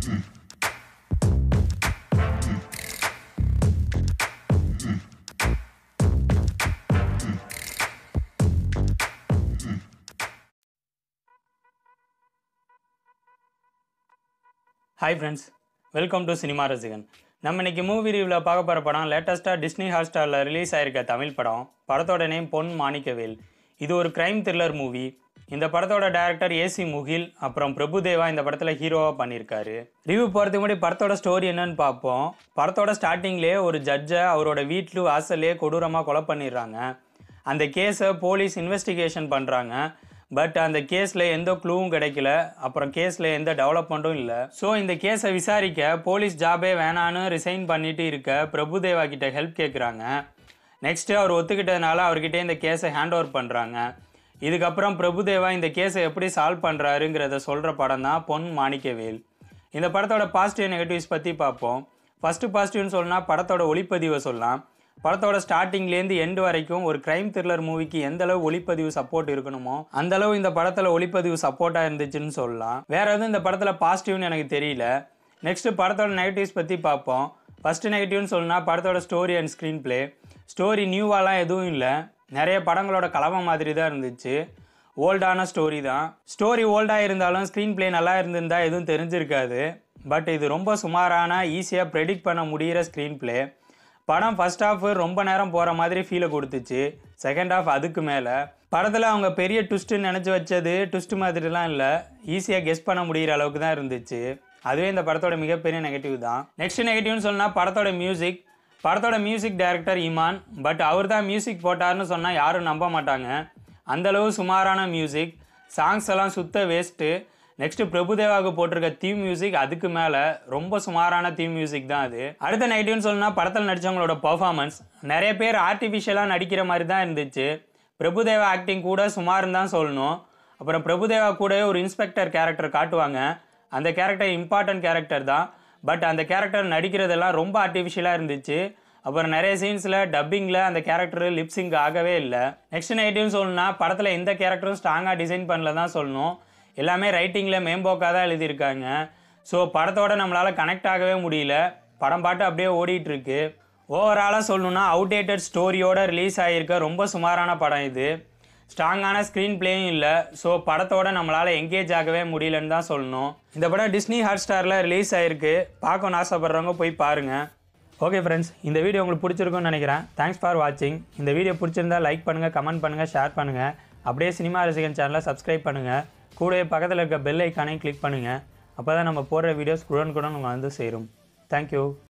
hi friends welcome to cinema ரசிகன் நம்ம இன்னைக்கு மூவி ரிவியூவில் பார்க்க போகிற படம் லேட்டஸ்ட்டாக டிஸ்னி ஹாட்ஸ்டாரில் ரிலீஸ் ஆயிருக்க தமிழ் படம் படத்தோட நேம் பொன் மாணிக்கவேல் இது ஒரு க்ரைம் த்ரில்லர் மூவி இந்த படத்தோட டேரக்டர் ஏசி முகில் அப்புறம் பிரபுதேவா இந்த படத்தில் ஹீரோவாக பண்ணியிருக்காரு ரிவ்யூ போகிறதுக்கு முன்னாடி படத்தோட ஸ்டோரி என்னன்னு பார்ப்போம் படத்தோட ஸ்டார்டிங்லேயே ஒரு ஜட்ஜை அவரோட வீட்டில் வாசல்லே கொடூரமாக கொலை பண்ணிடுறாங்க அந்த கேஸை போலீஸ் இன்வெஸ்டிகேஷன் பண்ணுறாங்க பட் அந்த கேஸில் எந்த க்ளூவும் கிடைக்கல அப்புறம் கேஸில் எந்த டெவலப்மெண்ட்டும் இல்லை ஸோ இந்த கேஸை விசாரிக்க போலீஸ் ஜாபே வேணான்னு ரிசைன் பண்ணிட்டு இருக்க பிரபுதேவா கிட்ட ஹெல்ப் கேட்குறாங்க நெக்ஸ்ட்டு அவர் ஒத்துக்கிட்டதுனால அவர்கிட்ட இந்த கேஸை ஹேண்ட் ஓவர் பண்ணுறாங்க இதுக்கப்புறம் பிரபுதேவா இந்த கேஸை எப்படி சால்வ் பண்ணுறாருங்கிறத சொல்கிற படம் தான் பொன் மாணிக்கவேல் இந்த படத்தோட பாசிட்டிவ் நெகட்டிவ்ஸ் பற்றி பார்ப்போம் ஃபஸ்ட்டு பாசிட்டிவ்னு சொல்லலாம் படத்தோட ஒளிப்பதிவை சொல்லலாம் படத்தோட ஸ்டார்டிங்லேருந்து எண்டு வரைக்கும் ஒரு க்ரைம் த்ரில்லர் மூவிக்கு எந்த அளவு ஒளிப்பதிவு சப்போர்ட் இருக்கணுமோ அந்த அளவு இந்த படத்தில் ஒளிப்பதிவு சப்போர்ட்டாக இருந்துச்சுன்னு சொல்லலாம் வேற எதுவும் இந்த படத்தில் பாசிட்டிவ்னு எனக்கு தெரியல நெக்ஸ்ட்டு படத்தோட நெகட்டிவ்ஸ் பற்றி பார்ப்போம் ஃபஸ்ட்டு நெகட்டிவ்னு சொல்லணும்னா படத்தோட story and screenplay story நியூவாலாம் எதுவும் இல்லை நிறைய படங்களோட கலவை மாதிரி தான் இருந்துச்சு ஓல்டான ஸ்டோரி தான் ஸ்டோரி ஓல்டாக இருந்தாலும் ஸ்க்ரீன் பிளே நல்லா இருந்திருந்தால் எதுவும் தெரிஞ்சிருக்காது பட் இது ரொம்ப சுமாரான ஈஸியாக ப்ரெடிக்ட் பண்ண முடிகிற ஸ்க்ரீன் பிளே படம் ஃபஸ்ட் ஹாஃப் ரொம்ப நேரம் போகிற மாதிரி ஃபீலை கொடுத்துச்சு செகண்ட் ஹாஃப் அதுக்கு மேலே படத்தில் அவங்க பெரிய ட்விஸ்ட்டு நினச்சி வச்சது ட்விஸ்ட் மாதிரிலாம் இல்லை ஈஸியாக கெஸ் பண்ண முடிகிற அளவுக்கு தான் இருந்துச்சு அதுவே இந்த படத்தோட மிகப்பெரிய நெகட்டிவ் தான் நெக்ஸ்ட் நெகட்டிவ்னு சொன்னால் படத்தோட மியூசிக் படத்தோட மியூசிக் டைரக்டர் இமான் பட் அவர் தான் மியூசிக் போட்டார்னு சொன்னால் யாரும் நம்ப மாட்டாங்க அந்தளவு சுமாரான மியூசிக் சாங்ஸ் எல்லாம் சுத்த வேஸ்ட்டு நெக்ஸ்ட்டு பிரபுதேவாவுக்கு போட்டிருக்க தீம் மியூசிக் அதுக்கு மேலே ரொம்ப சுமாரான தீம் மியூசிக் தான் அது அடுத்த நைட்டுன்னு சொல்லணும்னா படத்தில் நடித்தவங்களோட பர்ஃபாமன்ஸ் நிறைய பேர் ஆர்டிஃபிஷியலாக நடிக்கிற மாதிரி தான் இருந்துச்சு பிரபுதேவா ஆக்டிங் கூட சுமார்னு தான் சொல்லணும் அப்புறம் பிரபுதேவா கூடவே ஒரு இன்ஸ்பெக்டர் கேரக்டர் காட்டுவாங்க அந்த கேரக்டர் இம்பார்ட்டன்ட் கேரக்டர் தான் பட் அந்த கேரக்டர் நடிக்கிறதெல்லாம் ரொம்ப ஆர்டிஃபிஷியலாக இருந்துச்சு அப்புறம் நிறைய சீன்ஸில் டப்பிங்கில் அந்த கேரக்டர் லிப்ஸிங் ஆகவே இல்லை நெக்ஸ்ட் நெகட்டிவ்னு சொல்லணும்னா படத்தில் எந்த கேரக்டரும் ஸ்ட்ராங்காக டிசைன் பண்ணல தான் சொல்லணும் எல்லாமே ரைட்டிங்கில் மேம்போக்காக தான் எழுதியிருக்காங்க ஸோ படத்தோட நம்மளால் கனெக்ட் ஆகவே முடியல படம் பாட்டு அப்படியே ஓடிட்டுருக்கு ஓவராலாக சொல்லணுன்னா அவுடேட்டட் ஸ்டோரியோட ரிலீஸ் ஆகியிருக்க ரொம்ப சுமாரான படம் இது ஸ்ட்ராங்கான ஸ்க்ரீன் பிளேயும் இல்லை ஸோ படத்தோட நம்மளால் எங்கேஜ் ஆகவே முடியலன்னு தான் சொல்லணும் இந்த படம் டிஸ்னி ஹாட் ஸ்டாரில் ரிலீஸ் ஆகிருக்கு பார்க்கணும்னு ஆசைப்பட்றவங்க போய் பாருங்கள் ஓகே ஃப்ரெண்ட்ஸ் இந்த வீடியோ உங்களுக்கு பிடிச்சிருக்கும்னு நினைக்கிறேன் தேங்க்ஸ் ஃபார் வாட்சிங் இந்த வீடியோ பிடிச்சிருந்தா லைக் பண்ணுங்கள் கமெண்ட் பண்ணுங்கள் ஷேர் பண்ணுங்கள் அப்படியே சினிமா ரசிகன் சேனலை சப்ஸ்கிரைப் பண்ணுங்கள் கூடவே பக்கத்தில் இருக்க பெல் ஐக்கானையும் கிளிக் பண்ணுங்கள் அப்போ தான் நம்ம போடுற வீடியோஸ் குடன் குடன் உங்களுக்கு வந்து சேரும் தேங்க்யூ